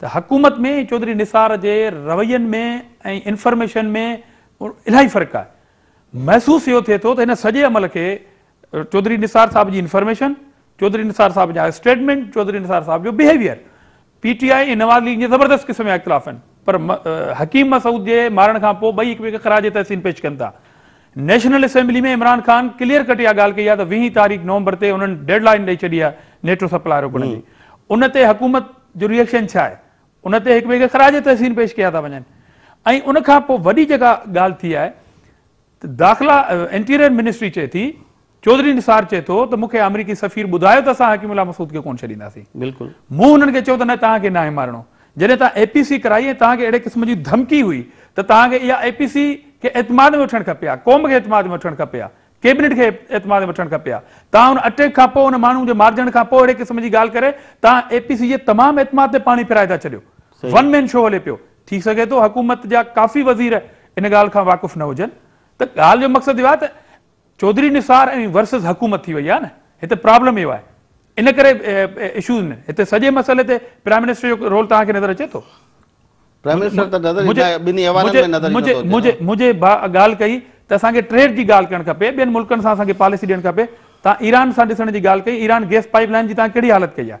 Speaker 3: त हुकूमत में चौधरी निसार जे में ऐं में इलाही फ़र्क़ु आहे महसूसु इहो थिए थो त हिन सॼे अमल खे चौधरी निसार साहब जी इंफॉर्मेशन चौधरी निसार साहब जा स्टेटमेंट चौधरी निसार साहब जो behaviour P T I League Nawaz ज़बरदस्त क़िस्म जा इख़्तिलाफ़ आहिनि पर हकीम मसूद जे मारण खां पोइ ॿई हिक ॿिए खे ख़राज तहसीन पेश कनि था नेशनल असेंबली में इमरान ख़ान क्लियर कट इहा ॻाल्हि कई आहे त वीह तारीख़ नवंबर ते हुननि डेडलाइन ॾेई छॾी आहे नेट्रो सप्लाए रोकण उन ते हुकूमत जो रिएक्शन छा आहे उन ते हिक ॿिए खे ख़रा तहसीन पेश कया था वञनि ऐं उनखां पोइ वॾी जेका ॻाल्हि थी आहे दाख़िला इंटीरियर मिनिस्ट्री चए थी चौधरी निसार चए थो त मूंखे अमरीकी सफ़ीर ॿुधायो त असां हकीमिला मसूद खे कोन्ह छॾींदासीं बिल्कुलु मूं हुननि खे चयो त न तव्हांखे नाहे मारणो जॾहिं तव्हां एपीसी कराई तव्हांखे अहिड़े क़िस्म जी धमकी हुई त तव्हांखे इहा एपीसी खे एतमाद में वठणु खपे क़ौम खे एतमाद में वठणु खपे केबिनेट खे एतमाद में वठणु खपे तव्हां उन अटैक खां पोइ उन माण्हू जे मारजण खां पोइ अहिड़े क़िस्म जी ॻाल्हि करे तव्हां एपीसी जे तमामु एतमाद ते पाणी फिराए था छॾियो वन मैन शो हले पियो थी सघे थो हुकूमत जा काफ़ी वज़ीर इन ॻाल्हि खां वाक़ुफ़ु न हुजनि त ॻाल्हि जो मक़सदु इहो आहे त चौधरी निसार ऐं वर्सिस हुकूमत थी वई आहे न हिते प्रॉब्लम इहो आहे इन करे इशूज़ में हिते सॼे मसइले ते प्राइम मिनिस्टर जो रोल तव्हांखे नज़र अचे थो मुंहिंजे ॻाल्हि कई त असांखे ट्रेड जी ॻाल्हि करणु खपे ॿियनि मुल्कनि सां असांखे पॉलिसी ॾियणु खपे तव्हां ईरान सां ॾिसण जी ॻाल्हि कई ईरान गैस पाइप लाइन जी तव्हां कहिड़ी हालति कई आहे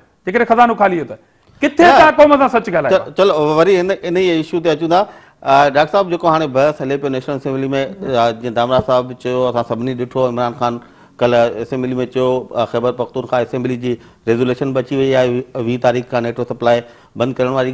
Speaker 3: अचूं था
Speaker 1: डॉक्टर साहिबु जेको हाणे बस हले पियो नेशनल में सभिनी ॾिठो इमरान ख़ान कल्ह असेंबली में चयो असेंबली जी रेज़ोल्यूशन बची अची वई आहे वीह तारीख़ खां
Speaker 3: नेट्रो सप्लाई बंदि करण वारी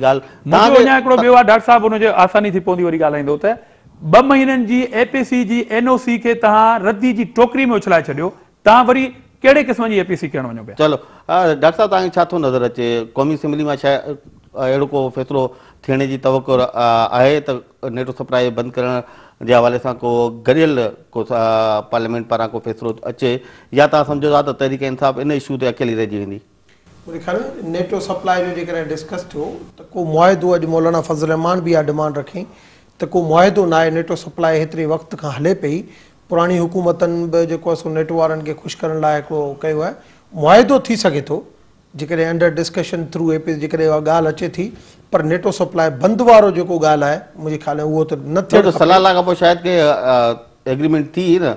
Speaker 3: खे तव्हां री जी टोकरी में उछलाए छॾियो तव्हां वरी कहिड़े क़िस्म जी एपीसी करणु वञो पिया
Speaker 1: चलो डॉक्टर साहिबु तव्हांखे छा थो नज़र अचे क़ौमी असेंबली मां छा अहिड़ो को फ़ैसिलो थियण जी तवक आहे त नेट्रो सप्लाई बंदि करण जे हवाले सां को गरियल को पार्लियामेंट पारां को फ़ैसिलो अचे या तव्हां सम्झो था त तरीक़े इंसाफ़ इन इशू ते अकेली रहिजी वेंदी
Speaker 2: नेट सप्लाई जो जेकॾहिं डिस्कस थियो त को मुआदो अॼु मौलाना फज़ल रहमान बि इहा डिमांड रखई त को मुआदो न आहे नेटो सप्लाई हेतिरे वक़्त खां हले पई पुराणी हुकूमतनि बि जेको आहे सो नेट वारनि खे ख़ुशि करण लाइ हिकिड़ो कयो आहे मुआदो थी सघे थो जेकॾहिं अंडर डिस्कशन थ्रू वे पई जेकॾहिं उहा ॻाल्हि अचे थी पर नेटो सप्लाई बंदि वारो जेको ॻाल्हि आहे मुंहिंजे ख़्याल उहो त न
Speaker 1: थी न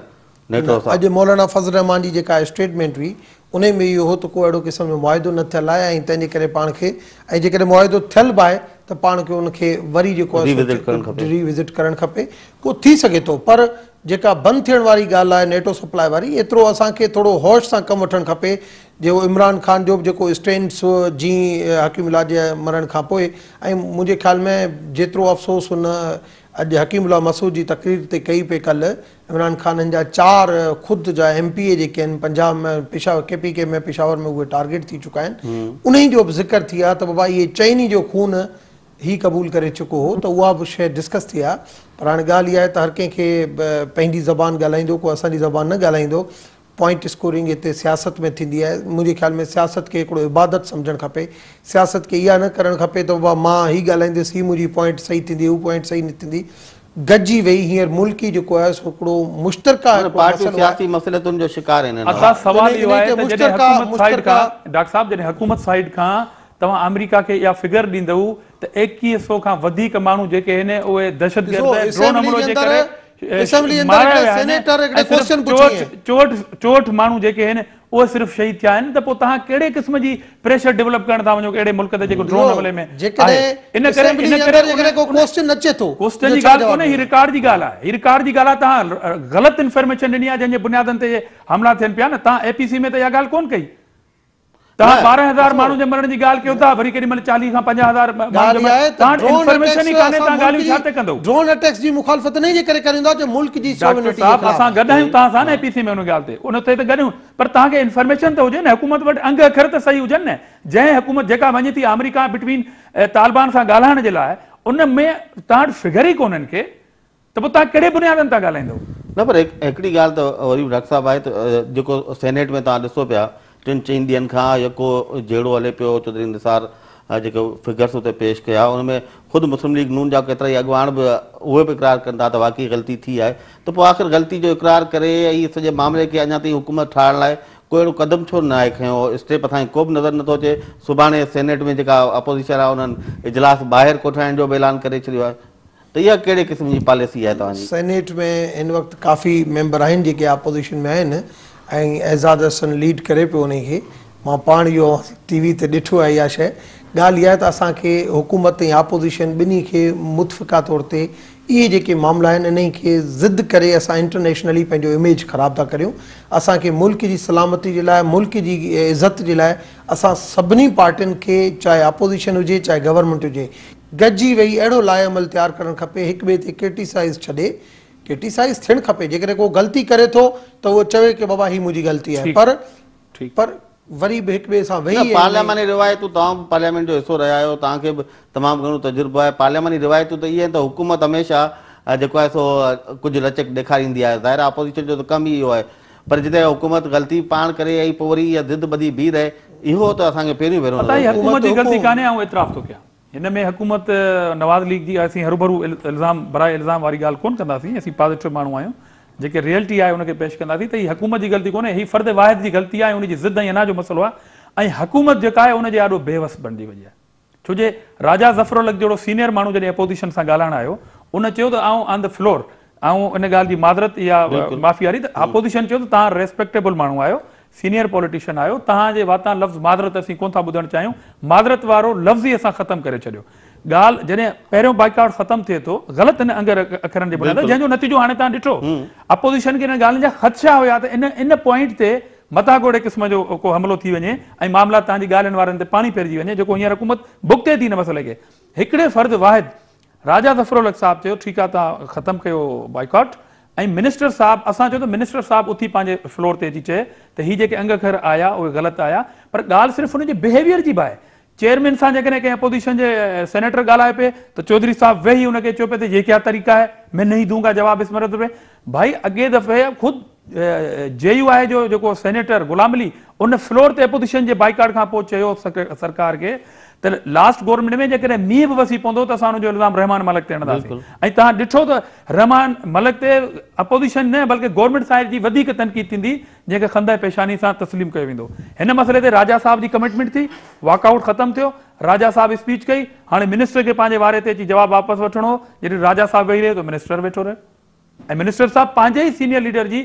Speaker 1: अॼु
Speaker 2: मौलाना फज़ल रहमान जी जेका स्टेटमेंट हुई उन में इहो हो त को अहिड़ो क़िस्म जो मुआदो न थियलु आहे ऐं तंहिंजे करे पाण खे ऐं जेकॾहिं मुआदो थियल बि आहे त पाण खे उनखे वरी जेको आहे रीविज़िट करणु खपे को थी सघे थो पर जेका बंदि थियण वारी ॻाल्हि आहे नेटो सप्लाई वारी एतिरो असांखे थोरो होश सां कमु वठणु खपे जे उहो इमरान ख़ान जो बि जेको स्टेंट्स जीअं हकीम उल्ला जे मरण खां पोइ ऐं मुंहिंजे ख़्याल में जेतिरो अफ़सोस हुन अॼु हकीम उला मसूद जी तकरीर ते कई पई कल्ह इमरान ख़ाननि जा चारि ख़ुदि जा एम पी ए जेके आहिनि पंजाब में पिशावर के पी के में पिशावर में उहे टारगेट थी चुका आहिनि उन जो बि ज़िक्र थी आहे त बाबा इहे चइनी जो खून ही क़बूल करे चुको हो त उहा बि शइ डिस्कस थी आहे पर हाणे ॻाल्हि इहा आहे त हर कंहिंखे पंहिंजी ज़बान ॻाल्हाईंदो को असांजी ज़बान न ॻाल्हाईंदो पॉइंट स्कोरिंग हिते सियासत में थींदी आहे मुंहिंजे ख़्याल में सियासत खे हिकिड़ो इबादत सम्झणु खपे सियासत खे इहा न करणु खपे त बाबा मां ई ॻाल्हाईंदुसि हीअ मुंहिंजी पॉइंट सही थींदी हू पॉइंट सही न थींदी गॾिजी वई हींअर मुल्की जेको
Speaker 3: आहे तव्हां अमेरिका खे इहा फिगर ॾींदव त एकवीह सौ खां वधीक माण्हू जेके आहिनि उहे जेके आहिनि उहे सिर्फ़ु शहीद थिया आहिनि त पोइ तव्हां कहिड़े क़िस्म जी प्रेशर डेवलप करण था वञो ग़लति इंफॉर्मेशन ते हमला थियनि पिया न तव्हां एपीसी में त इहा ॻाल्हि कोन कई त सही हुजनि न जंहिंखां थी अमेरिका बिन तालिबान सां ॻाल्हाइण जे लाइ उन में तव्हां वटि फिक्र ई कोन्हनि खे
Speaker 1: टिन चईं ॾींहंनि खां जेको जहिड़ो हले पियो चौधरी निसार जेके फिगर्स हुते पेश कया उन में ख़ुदि मुस्लिम लीग नून जा केतिरा ई अॻुवान बि उहे बि इकरार कनि था त वाक़ई ग़लती थी आहे त पोइ आख़िर ग़लती जो इक़रार करे ऐं सॼे मामले खे अञा ताईं हुकूमत ठाहिण लाइ को अहिड़ो क़दम छो न आहे खयों स्टेप असांखे को बि नज़र नथो अचे सुभाणे सेनेट में जेका अपोज़िशन आहे उन्हनि इजलास ॿाहिरि कोठाइण जो बि ऐलान करे छॾियो आहे त इहा कहिड़े क़िस्म जी पॉलिसी आहे तव्हांजी
Speaker 2: सेनेट में हिन वक़्तु काफ़ी मेंबर आहिनि जेके अपोज़िशन में आहिनि ऐं हसन लीड करे पियो उन खे मां पाण इहो टी वी ते ॾिठो आहे इहा शइ ॻाल्हि इहा आहे त असांखे हुकूमत ऐं आपोज़िशन ॿिन्ही खे मुतफ़िक़ा तौर ते इहे जेके मामला आहिनि इन खे ज़िद करे असां इंटरनेशनली पंहिंजो इमेज ख़राबु था करियूं असांखे मुल्क़ जी सलामती जे लाइ मुल्क़ जी इज़त जे लाइ असां सभिनी पार्टियुनि खे चाहे अपोज़िशन हुजे चाहे गवर्नमेंट हुजे गॾिजी वेही अहिड़ो लाइ अमल तयारु करणु खपे हिकु ॿिए ते क्रिटिसाइज़ छॾे क्रिटिसाइज थियणु खपे जेकॾहिं को ग़लती करे थो त उहो चवे की बाबा हीअ मुंहिंजी ग़लती आहे पर ठीकु सां वेही पार्लियामानी
Speaker 1: रिवायतूं तव्हां पार्लियामेंट जो हिसो रहिया आहियो तव्हांखे बि तमामु घणो तजुर्बो आहे पार्लियामानी रिवायतूं त इहे आहिनि त हुकूमत हमेशह जेको आहे सो कुझु लचक ॾेखारींदी आहे ज़ाहिर अपोज़िशन जो त कमु ई इहो आहे पर जिते हुकूमत ग़लती पाण करे ऐं पोइ वरी इहा ज़िद ॿधी बीह रहे इहो त असांखे पहिरियों भेरो
Speaker 3: हिन में हुकूमत नवाज़ लीग जी असीं हरूभरू इल्ज़ाम बराए इल्ज़ाम वारी ॻाल्हि कोन कंदासीं असां पॉज़िटिव माण्हू आहियूं जेके रियलिटी आहे उनखे पेश कंदासीं त हीअ हुकूमत जी ग़लती कोन्हे हीअ फर्द वाहिद जी ग़लती आहे हुनजी ज़िद ऐं अञा जो मसलो आहे ऐं हुकूमत जेका आहे हुनजी ॾाढो बेवसु बणिजी वञे छो जे राजा ज़फर अलग जहिड़ो सीनियर माण्हू जॾहिं अपोज़िशन सां ॻाल्हाइण आयो उन चयो त आउं ऑन द फ्लोर ऐं इन ॻाल्हि जी मादरत या माफ़ी हली त अपोज़िशन चयो त तव्हां रेस्पेक्टेबल माण्हू आहियो सीनियर पॉलिटीशन आहियो तव्हांजे वातां लफ़्ज़ मादरत असीं कोन था ॿुधणु चाहियूं मादरत वारो लफ़्ज़ ई असां ख़तमु करे छॾियो ॻाल्हि जॾहिं पहिरियों बाइक आउट ख़तमु थिए थो ग़लति हिन अंग अखरनि जे ॿुधायो जंहिंजो नतीजो हाणे तव्हां ॾिठो अपोज़िशन खे हिन ॻाल्हियुनि जा ख़दशा हुया त इन इन पॉइंट ते मथां घोड़े क़िस्म जो को हमिलो थी वञे ऐं मामला तव्हांजी ॻाल्हियुनि वारनि ते पाणी पइजी वञे जेको हींअर हुकूमत भुग्ते थी न मसइले खे हिकिड़े फ़र्दु वाहिद राजा ज़फरोल साहिब चयो ठीकु आहे तव्हां ख़तमु कयो बाइक ऐं मिनिस्टर साहिबु असां चयो त मिनिस्टर साहिबु उथी पंहिंजे फ्लोर ते अची चए त हीअ जेके अंग अर आया उहे ग़लति आया पर ॻाल्हि सिर्फ़ु हुनजे बिहेवियर जी बि आहे चेयरमैन सां जेकॾहिं कंहिं अपोज़िशन जे सेनेटर ॻाल्हाए पिए त चौधरी साहिबु वेही हुनखे चओ पिए त हीअ क्या तरीक़ा आहे मैं न दूंगा जवाबु इस मर्द में भई अॻे दफ़े ख़ुदि जे यू आई जो जेको सेनेटर गुलाम अली उन फ्लोर ते अपोज़िशन जे बाइकाड खां पोइ चयो सरकार खे त लास्ट गवर्नमेंट में जेकॾहिं मींहं बि वसी पवंदो त असां हुनजो इल्ज़ाम रहमान मलिक ते हणंदासीं ऐं तव्हां ॾिठो त रहमान मलिक ते अपोज़िशन न बल्कि गवर्नमेंट साहिब जी वधीक तनक़ीद थींदी जंहिंखे खंदे पेशानी सां तस्लीम कयो वेंदो हिन मसइले ते राजा साहिब जी कमिटमेंट थी वॉकआउट ख़तमु थियो राजा साहिब स्पीच कई हाणे मिनिस्टर खे पंहिंजे वारे ते अची जवाबु वापसि वठिणो जॾहिं राजा साहिबु वेही रहे त मिनिस्टर वेठो रहे ऐं मिनिस्टर साहिबु पंहिंजे ई सीनियर लीडर जी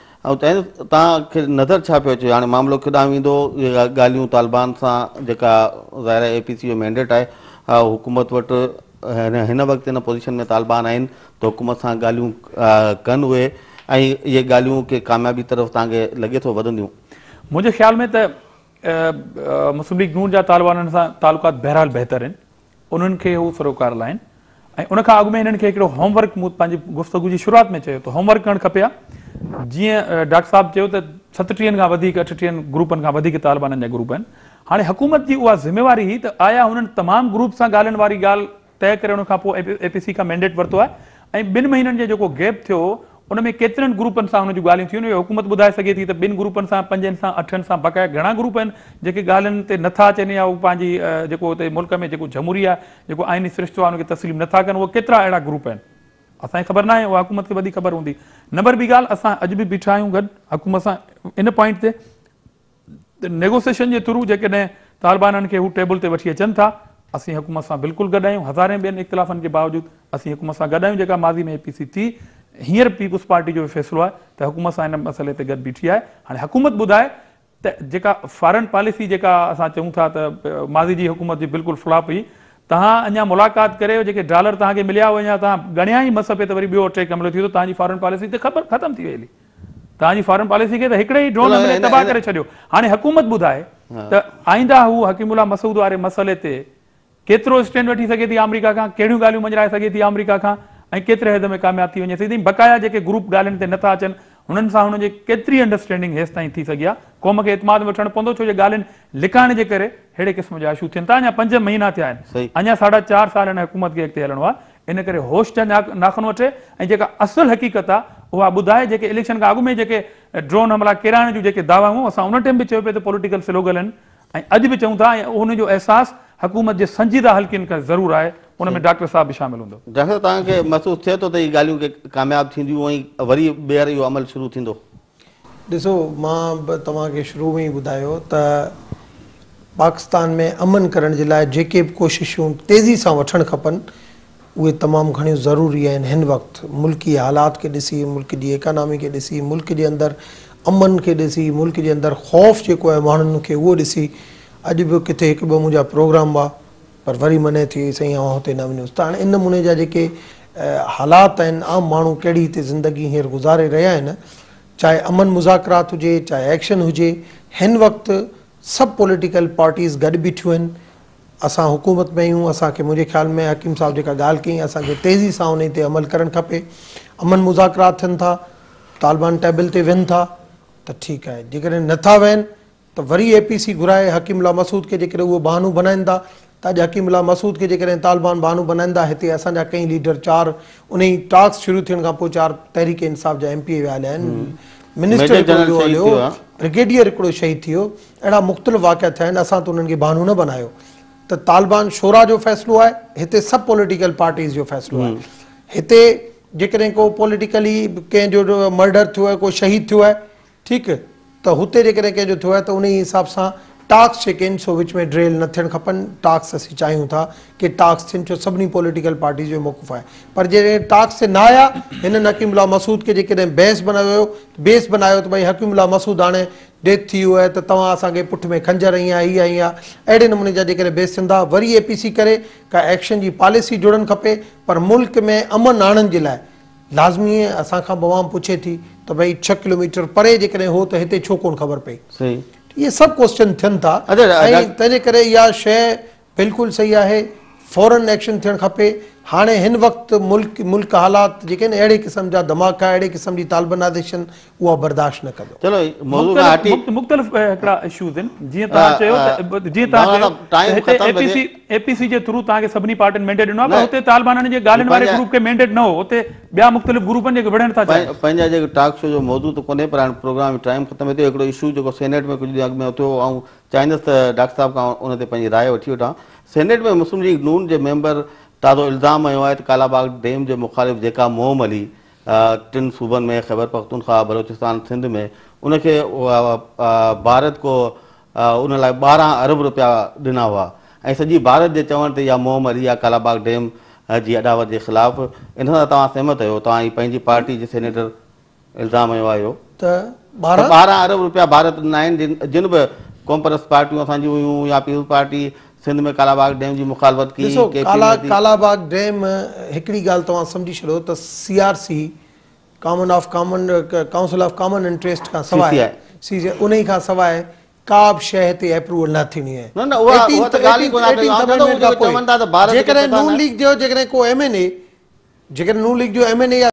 Speaker 1: ऐं तंहिं तव्हांखे नज़र छा पियो अचे हाणे मामिलो केॾांहुं वेंदो ॻाल्हियूं तालिबान सां जेका ज़ाहिर ए पी सी जो मैंडेट आहे हुकूमत वटि हिन हिन वक़्तु हिन पोज़ीशन में तालिबान आहिनि त हुकूमत सां ॻाल्हियूं कनि उहे ऐं इहे ॻाल्हियूं के कामयाबी तरफ़ तव्हांखे लॻे थो वधंदियूं
Speaker 3: मुंहिंजे ख़्याल में त मुस्लिम लीग नून जा तालिबाननि सां तालुकात बहिरहाल बहितर आहिनि उन्हनि खे हू सरोकार लाइन ऐं उनखां अॻु में हिननि खे हिकिड़ो होमवर्क मूं पंहिंजी गुफ़्तगु जी शुरूआति में चयो त होमवर्क करणु खपे आहे जीअं डॉक्टर साहिबु चयो त सतटीहनि खां वधीक अठटीहनि ग्रुपनि खां वधीक तालिबाननि जा ग्रुप आहिनि हाणे हुकूमत जी उहा ज़िमेवारी हुई त आया हुननि तमामु ग्रुप सां ॻाल्हियुनि वारी ॻाल्हि तय करे हुन खां पोइ एपीसी खां मैंडेट वरितो आहे ऐं ॿिनि महीननि जो जेको गैप थियो उन में केतिरनि ग्रुपनि सां हुन ॻाल्हियूं थियूं हुकूमत ॿुधाए सघे थी त ॿिनि ग्रुपनि सां पंजनि सां अठनि सां बक़ाइ घणा ग्रुप आहिनि जेके ॻाल्हियुनि ते नथा अचनि या उहो पंहिंजी जेको हुते मुल्क में जेको जमूरी आहे जेको आइनी सृष्टि आहे तस्लीम नथा कनि उहो केतिरा अहिड़ा ग्रुप आहिनि असांखे ख़बर न आहे उहा हुकूमत खे वधीक ख़बर हूंदी नंबर ॿी ॻाल्हि असां अॼु बि बीठा आहियूं गॾु हुकूमत सां इन पॉइंट ते नेगोसिएशन जे थ्रू जेकॾहिं तालिबाननि खे हू टेबल ते वठी अचनि था असीं हुकूमत सां बिल्कुलु गॾु आहियूं हज़ारे ॿियनि इख़्तिलाफ़नि जे बावजूदु असीं हुकूमत सां गॾु आहियूं जेका माज़ी में एपीसी थी हींअर पीपुल्स पार्टी जो फ़ैसिलो आहे त हुकूमत सां हिन मसइले ते गॾु बीठी आहे हाणे हुकूमत ॿुधाए त जेका फॉरन पॉलिसी जेका असां चऊं था त माज़ी जी हुकूमत जी बिल्कुलु फ्लॉप हुई तव्हां अञा मुलाक़ात करे जेके डॉलर तव्हांखे मिलिया हुआ तव्हां गणिया ई मस पे त वरी ॿियो टे कमिरो थी वियो तव्हांजी फॉरन पॉलिसी त ख़बर ख़तमु थी वई तव्हांजी फॉरन पॉलिसी खे त हिकिड़े ई ड्रोन ते तबाह करे छॾियो हाणे हुकूमत ॿुधाए त आईंदा हू हकीमुला मसूद वारे मसले ते केतिरो स्टैंड वठी सघे थी अमरीका खां कहिड़ियूं ॻाल्हियूं मंझाए सघे थी अमरीका खां ऐं केतिरे हद में कामयाब थी वञे बकाया जेके ग्रुप ॻाल्हियुनि ते नथा हुननि सां हुनजी केतिरी अंडरस्टैंडिंग हेसि ताईं थी सघी आहे क़ौम खे एतमाद वठणु पवंदो छो जे ॻाल्हियुनि लिकाइण जे करे अहिड़े क़िस्म जा इशू थियनि था अञा पंज महीना थिया आहिनि अञा साढा चारि साल हिन हुकूमत खे अॻिते हलणो आहे इन करे होश जा नाखन वठे ऐं जेका असुल हक़ीक़त आहे उहा ॿुधाए जेके इलेक्शन खां अॻु में जेके ड्रोन हमला किराइण जूं जेके दवाऊं असां उन टाइम बि चयो पिया त पोलिटिकल स्लोगल आहिनि ऐं अॼु बि चऊं था ऐं हुनजो अहसासु हुकूमत जे संजीदा हलकिन खां ज़रूरु आहे
Speaker 2: ॾिसो मां तव्हांखे शुरू में ही ॿुधायो त पाकिस्तान में अमन करण के लिए जेके बि कोशिशूं तेज़ी से वन खपनि उ तमाम घड़ी ज़रूरी आहिनि हिन वक़्तु मुल्की हालात के ऐसी मुल्क की इकोनॉमी के ऐसी मुल्क के अंदर अमन के ऐसी मुल्क के अंदर ख़ौफ़ जो है मानी अज भी किथे एक ॿ प्रोग्राम हुआ पर वरी मने थी वई साईं हुते न वञोसि त हाणे इन नमूने जा जेके हालात आहिनि आम माण्हू कहिड़ी हिते ज़िंदगी हींअर गुज़ारे रहिया आहिनि चाहे अमन मुज़ाकरात हुजे चाहे एक्शन हुजे हिन वक़्तु सभु पॉलिटिकल पार्टीस गॾु बीठियूं आहिनि असां हुकूमत में आहियूं असांखे मुंहिंजे ख़्याल में हकीम साहिबु जेका ॻाल्हि कई असांखे तेज़ी सां उन ते अमल करणु खपे अमन मुज़ाकरात थियनि था तालिबान टेबल ते वेहनि था त ठीकु आहे जेकॾहिं नथा वेहनि त वरी ए पी सी घुराए हकीम ला मसूद खे जेकॾहिं उहो बहानो बनाइनि था त अॼु हक़ीम अला मसूद खे जेकॾहिं तालिबान बानू बनाईंदा हिते असांजा कई लीडर चार उन ई टास्क शुरू थियण खां पोइ चार तहरीक इंसाफ़ जा एम पी ए विया
Speaker 1: हलिया हलियो
Speaker 2: ब्रिगेडियर हिकिड़ो शहीद थियो अहिड़ा मुख़्तलिफ़ वाकिया थिया आहिनि असां त उन्हनि खे बानू न बनायो त तालिबान शोरा जो फ़ैसिलो आहे हिते सभु पॉलिटिकल पार्टीज़ जो फ़ैसिलो आहे हिते जेकॾहिं को पोलिटिकली कंहिंजो मर्डर थियो आहे को शहीद थियो आहे ठीकु त हुते जेकॾहिं कंहिंजो थियो आहे त उन ई हिसाब सां टाक्स जेके आहिनि सो विच में ड्रेल न थियणु खपनि टाक्स असीं चाहियूं था की टाक्स थियनि छो सभिनी पॉलिटिकल पार्टीस जो मौक़ुफ़ु आहे पर जेकॾहिं टाक्स न आया हिननि हकीम अला मसूद खे जेकॾहिं बहस बनायो बहस बनायो त भई हकीमला मसूद हाणे डेथ थी वियो आहे त तव्हां असांखे पुठ में खंजर ईअं आहे हीअ ईअं आहे अहिड़े नमूने जा जेकॾहिं बहस थींदा वरी ए पी सी करे का एक्शन जी पॉलिसी जुड़णु खपे पर मुल्क में अमन आणण जे लाइ लाज़मी असांखां बवाम पुछे थी त भई छह किलोमीटर परे जेकॾहिं हो त हिते छो कोन ख़बर पई इहे सभु कोश्चन थियनि था तंहिंजे करे इहा शइ बिल्कुलु सही आहे फॉरन एक्शन थियणु खपे हाणे हिन वक़्तु मुल्क मुल्क हालात जेके आहिनि पर
Speaker 1: सेनेट में कुझु ॾींहं अॻ में ऐं चाहींदुसि त डॉक्टर साहिब खां पंहिंजी राय वठी वठां सेनेट में मुस्लिम लीग नून जे मेंबर ताज़ो इल्ज़ाम आयो आहे त कालाबाग डैम जे मुख़ालिफ़ जेका मोम अली टिनि सूबनि में ख़ैबर पख़्तूनख़्वा बलोचिस्तान सिंध में उनखे भारत को उन लाइ ॿारहं अरब रुपया ॾिना हुआ ऐं सॼी भारत जे चवण ते या मोम अली या कालाबाग डैम जी अॾावत जे ख़िलाफ़ु इन सां तव्हां सहमत आहियो तव्हां ई पंहिंजी पार्टी जे सेनेटर इल्ज़ाम आयो आहियो त ॿारहं अरब रुपया भारत न आहिनि जिन जिन बि कॉम्प्रेस्ट पार्टियूं असांजी हुयूं या पीपल्स पार्टी सिंध में कालाबाग डैम की मुखालबत की
Speaker 2: कालाबाग डैम एक गाल समझी छो तो C R C common of common council of common interest का सवाल सी जे उनी का सवाल का शहते अप्रूवल ना थी नहीं है ना ना वो वो तो गाली को ना तो वो तो नून लीग जो जेकर को एमएनए